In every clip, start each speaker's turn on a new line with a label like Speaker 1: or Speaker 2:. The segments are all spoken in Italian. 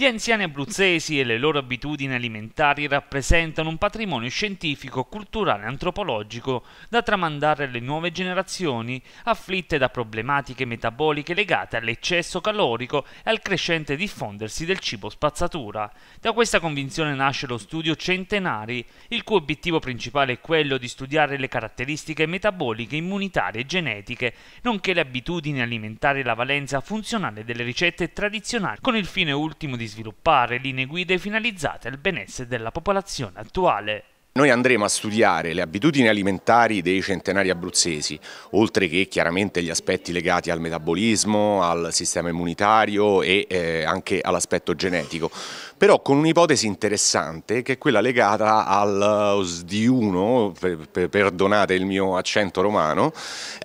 Speaker 1: Gli anziani abruzzesi e le loro abitudini alimentari rappresentano un patrimonio scientifico, culturale e antropologico da tramandare alle nuove generazioni afflitte da problematiche metaboliche legate all'eccesso calorico e al crescente diffondersi del cibo spazzatura. Da questa convinzione nasce lo studio Centenari, il cui obiettivo principale è quello di studiare le caratteristiche metaboliche, immunitarie e genetiche, nonché le abitudini alimentari e la valenza funzionale delle ricette tradizionali, con il fine ultimo di sviluppare linee guida finalizzate al benessere della popolazione attuale.
Speaker 2: Noi andremo a studiare le abitudini alimentari dei centenari abruzzesi, oltre che chiaramente gli aspetti legati al metabolismo, al sistema immunitario e eh, anche all'aspetto genetico, però con un'ipotesi interessante che è quella legata al eh, sdiuno, per, per, perdonate il mio accento romano,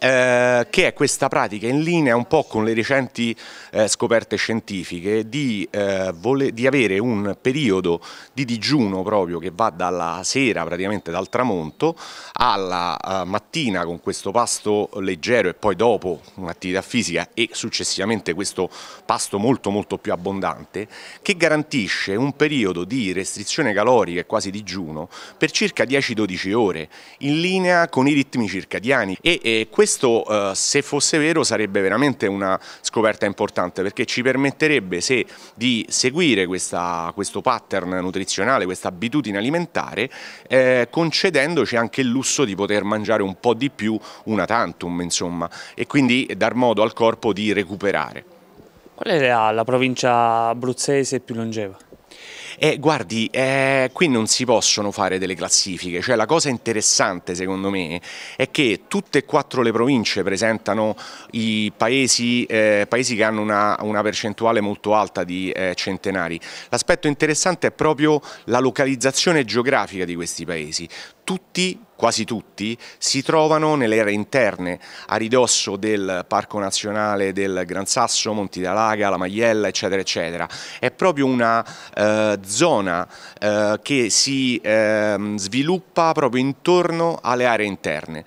Speaker 2: eh, che è questa pratica in linea un po' con le recenti eh, scoperte scientifiche di, eh, di avere un periodo di digiuno proprio che va dalla sera sera praticamente dal tramonto alla eh, mattina con questo pasto leggero e poi dopo un'attività fisica e successivamente questo pasto molto molto più abbondante che garantisce un periodo di restrizione calorica e quasi digiuno per circa 10-12 ore in linea con i ritmi circadiani e, questo eh, se fosse vero sarebbe veramente una scoperta importante perché ci permetterebbe se, di seguire questa, questo pattern nutrizionale, questa abitudine alimentare eh, concedendoci anche il lusso di poter mangiare un po' di più una tantum insomma e quindi dar modo al corpo di recuperare.
Speaker 1: Qual è la, la provincia abruzzese più longeva?
Speaker 2: Eh, guardi, eh, qui non si possono fare delle classifiche, cioè la cosa interessante secondo me è che tutte e quattro le province presentano i paesi, eh, paesi che hanno una, una, percentuale molto alta di eh, centenari. L'aspetto interessante è proprio la localizzazione geografica di questi paesi tutti quasi tutti, si trovano nelle aree interne, a ridosso del Parco Nazionale del Gran Sasso, Monti d'Alaga, La Maiella, eccetera, eccetera. È proprio una eh, zona eh, che si eh, sviluppa proprio intorno alle aree interne.